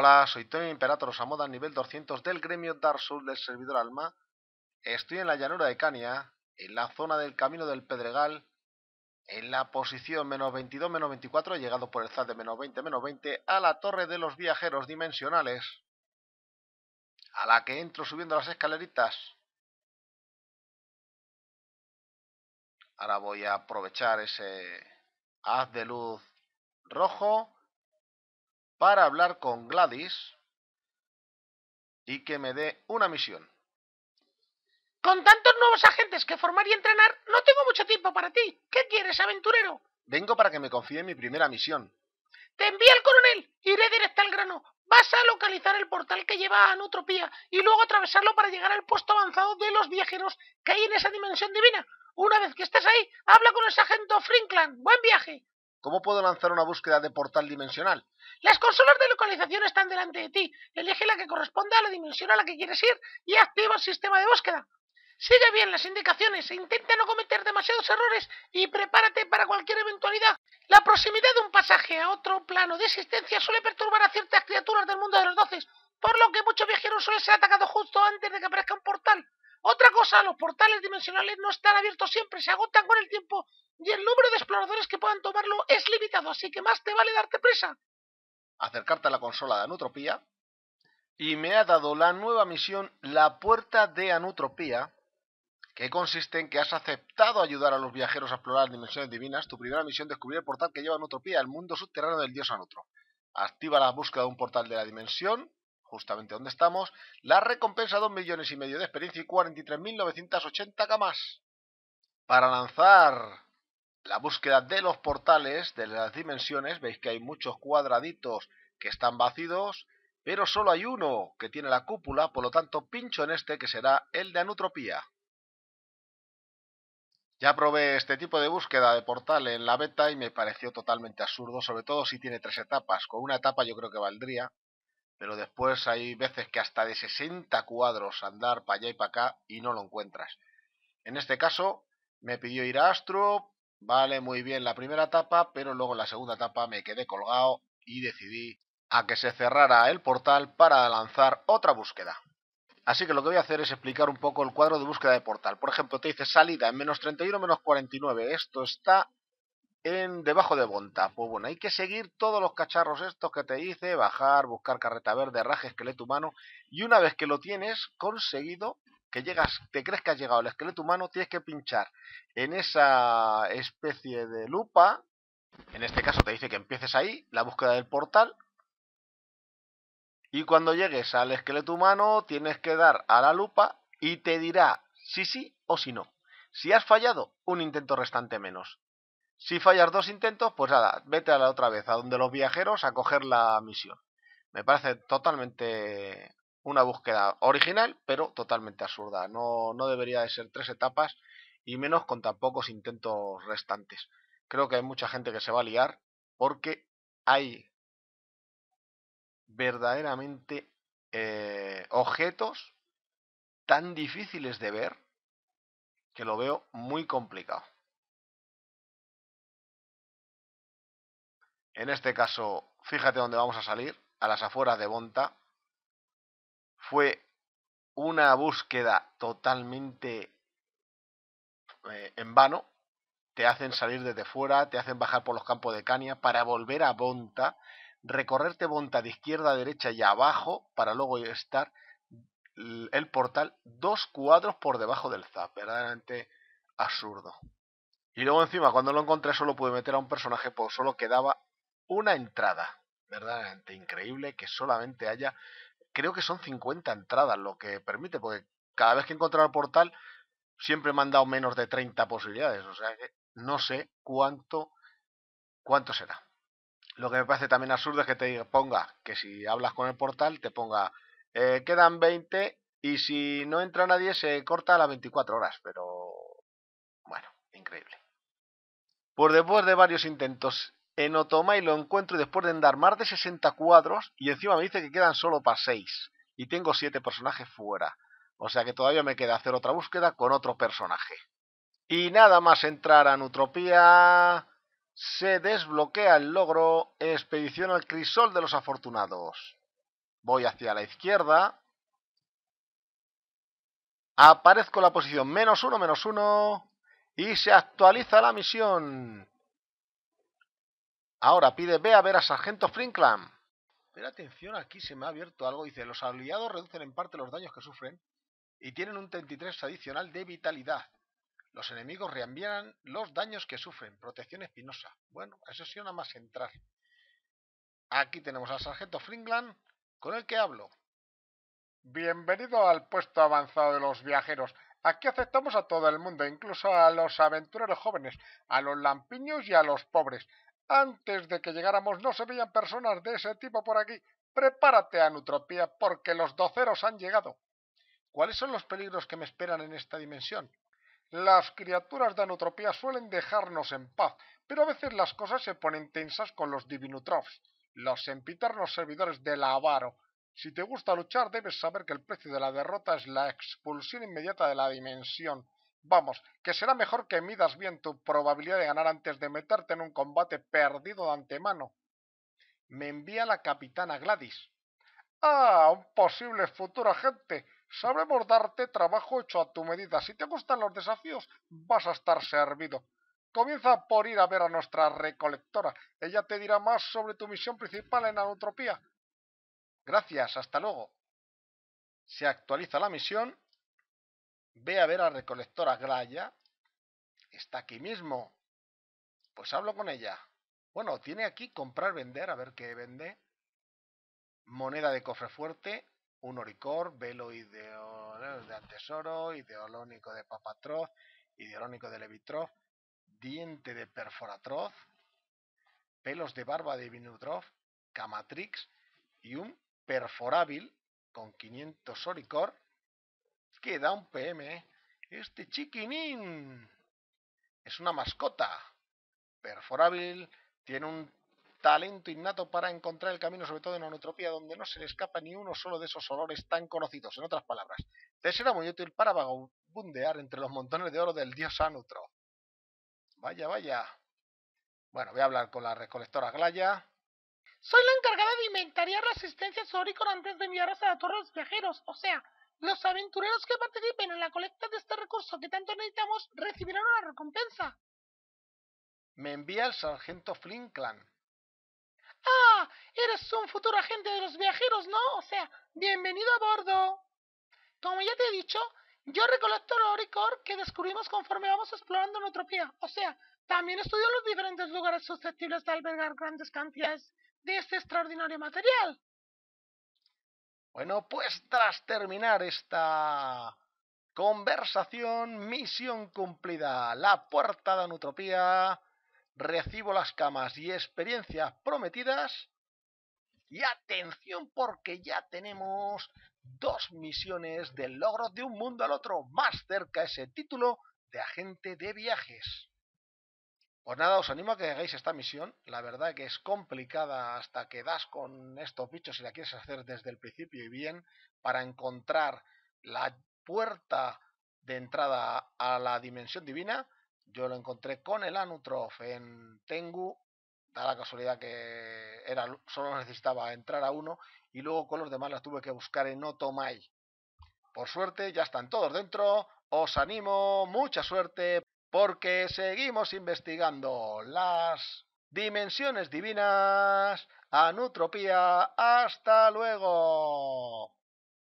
Hola, soy Tony Imperator Osamoda, nivel 200 del gremio Dark Souls del servidor Alma. Estoy en la llanura de Cania, en la zona del Camino del Pedregal, en la posición menos 22, menos 24, llegado por el ZAD de menos 20, menos 20, a la Torre de los Viajeros Dimensionales, a la que entro subiendo las escaleritas. Ahora voy a aprovechar ese haz de luz rojo para hablar con Gladys y que me dé una misión. Con tantos nuevos agentes que formar y entrenar, no tengo mucho tiempo para ti. ¿Qué quieres, aventurero? Vengo para que me confíe en mi primera misión. Te envía el coronel. Iré directo al grano. Vas a localizar el portal que lleva a Nutropía y luego atravesarlo para llegar al puesto avanzado de los viajeros que hay en esa dimensión divina. Una vez que estés ahí, habla con el sargento Frinkland. Buen viaje. ¿Cómo puedo lanzar una búsqueda de portal dimensional? Las consolas de localización están delante de ti. Elige la que corresponda a la dimensión a la que quieres ir y activa el sistema de búsqueda. Sigue bien las indicaciones e intenta no cometer demasiados errores y prepárate para cualquier eventualidad. La proximidad de un pasaje a otro plano de existencia suele perturbar a ciertas criaturas del mundo de los doces, por lo que muchos viajeros suelen ser atacados justo antes de que aparezca un portal. Otra cosa, los portales dimensionales no están abiertos siempre, se agotan con el tiempo y el número de exploradores que puedan tomarlo es limitado, así que más te vale darte prisa. Acercarte a la consola de Anutropía y me ha dado la nueva misión La Puerta de Anutropía, que consiste en que has aceptado ayudar a los viajeros a explorar dimensiones divinas. Tu primera misión descubrir el portal que lleva a Anutropía al mundo subterráneo del dios Anutro. Activa la búsqueda de un portal de la dimensión justamente donde estamos, la recompensa 2 millones y medio de experiencia y 43.980 camas. Para lanzar la búsqueda de los portales de las dimensiones, veis que hay muchos cuadraditos que están vacíos, pero solo hay uno que tiene la cúpula, por lo tanto pincho en este que será el de anutropía. Ya probé este tipo de búsqueda de portal en la beta y me pareció totalmente absurdo, sobre todo si tiene tres etapas. Con una etapa yo creo que valdría, pero después hay veces que hasta de 60 cuadros andar para allá y para acá y no lo encuentras. En este caso, me pidió ir a Astro, vale muy bien la primera etapa, pero luego en la segunda etapa me quedé colgado y decidí a que se cerrara el portal para lanzar otra búsqueda. Así que lo que voy a hacer es explicar un poco el cuadro de búsqueda de portal. Por ejemplo, te dice salida en menos 31, menos 49. Esto está en debajo de Bonta. Pues bueno, hay que seguir todos los cacharros estos que te dice, bajar, buscar carreta verde, raje, esqueleto humano, y una vez que lo tienes conseguido, que llegas, te crees que has llegado al esqueleto humano, tienes que pinchar en esa especie de lupa, en este caso te dice que empieces ahí, la búsqueda del portal, y cuando llegues al esqueleto humano tienes que dar a la lupa y te dirá si sí o si no. Si has fallado, un intento restante menos. Si fallas dos intentos, pues nada, vete a la otra vez, a donde los viajeros, a coger la misión. Me parece totalmente una búsqueda original, pero totalmente absurda. No, debería de ser tres etapas y menos con tan pocos intentos restantes. Creo que hay mucha gente que se va a liar porque hay verdaderamente eh, objetos tan difíciles de ver que lo veo muy complicado. En este caso, fíjate dónde vamos a salir, a las afueras de Bonta. Fue una búsqueda totalmente eh, en vano. Te hacen salir desde fuera, te hacen bajar por los campos de Cania para volver a Bonta, recorrerte Bonta de izquierda a derecha y abajo para luego estar el portal dos cuadros por debajo del Zap. Verdaderamente absurdo. Y luego encima, cuando lo encontré, solo pude meter a un personaje, por pues solo quedaba una entrada verdaderamente increíble que solamente haya, creo que son 50 entradas, lo que permite, porque cada vez que he encontrado el portal siempre me han dado menos de 30 posibilidades, o sea que no sé cuánto, cuánto será. Lo que me parece también absurdo es que te ponga, que si hablas con el portal, te ponga, eh, quedan 20 y si no entra nadie se corta a las 24 horas, pero bueno, increíble. por pues después de varios intentos en Otoma y lo encuentro y después de andar más de 60 cuadros y encima me dice que quedan solo para 6 y tengo 7 personajes fuera. O sea que todavía me queda hacer otra búsqueda con otro personaje. Y nada más entrar a Nutropía se desbloquea el logro Expedición al Crisol de los Afortunados. Voy hacia la izquierda. Aparezco en la posición menos uno, menos uno. Y se actualiza la misión. Ahora pide ve a ver a Sargento Fringland. Pero atención, aquí se me ha abierto algo. Dice, los aliados reducen en parte los daños que sufren y tienen un 33 adicional de vitalidad. Los enemigos reenvían los daños que sufren. Protección espinosa. Bueno, eso sí, una más entrar. Aquí tenemos al sargento Fringland, con el que hablo. Bienvenido al puesto avanzado de los viajeros. Aquí aceptamos a todo el mundo, incluso a los aventureros jóvenes, a los lampiños y a los pobres. Antes de que llegáramos no se veían personas de ese tipo por aquí. Prepárate, Anutropía, porque los doceros han llegado. ¿Cuáles son los peligros que me esperan en esta dimensión? Las criaturas de Anutropía suelen dejarnos en paz, pero a veces las cosas se ponen tensas con los Divinutrofs, los empiternos servidores del Avaro. Si te gusta luchar, debes saber que el precio de la derrota es la expulsión inmediata de la dimensión. Vamos, que será mejor que midas bien tu probabilidad de ganar antes de meterte en un combate perdido de antemano. Me envía la capitana Gladys. Ah, un posible futuro agente. Sabremos darte trabajo hecho a tu medida. Si te gustan los desafíos, vas a estar servido. Comienza por ir a ver a nuestra recolectora. Ella te dirá más sobre tu misión principal en Anotropía. Gracias, hasta luego. Se actualiza la misión Ve a ver a recolectora Graya. Está aquí mismo. Pues hablo con ella. Bueno, tiene aquí comprar, vender, a ver qué vende. Moneda de cofre fuerte, un oricor, velo y de antesoro, ideolónico de papatroz, ideolónico de levitroz, diente de perforatroz, pelos de barba de vinutroz, camatrix y un perforábil con 500 oricor que da un PM. ¿eh? Este chiquinín es una mascota. Perforable, tiene un talento innato para encontrar el camino, sobre todo en la utopía donde no se le escapa ni uno solo de esos olores tan conocidos. En otras palabras, te será muy útil para vagabundear entre los montones de oro del dios Anutro. Vaya, vaya. Bueno, voy a hablar con la recolectora Glaya. Soy la encargada de inventariar las existencias Oricon antes de enviarlas a la Torre de los Viajeros, o sea, los aventureros que participen en la colecta de este recurso que tanto necesitamos recibirán una recompensa. Me envía el sargento Flinkland. ¡Ah! Eres un futuro agente de los viajeros, ¿no? O sea, bienvenido a bordo. Como ya te he dicho, yo recolecto el oricor que descubrimos conforme vamos explorando Neutropía. O sea, también estudio los diferentes lugares susceptibles de albergar grandes cantidades de este extraordinario material. Bueno, pues tras terminar esta conversación, misión cumplida, la puerta de Anutropía, recibo las camas y experiencias prometidas. Y atención porque ya tenemos dos misiones del logro de un mundo al otro, más cerca ese título de agente de viajes. Pues nada, os animo a que hagáis esta misión. La verdad que es complicada hasta que das con estos bichos si la quieres hacer desde el principio y bien para encontrar la puerta de entrada a la dimensión divina. Yo lo encontré con el Anutrof en Tengu. Da la casualidad que solo necesitaba entrar a uno y luego con los demás las tuve que buscar en Otomai. Por suerte ya están todos dentro. Os animo, mucha suerte porque seguimos investigando las dimensiones divinas. Anutropía, hasta luego.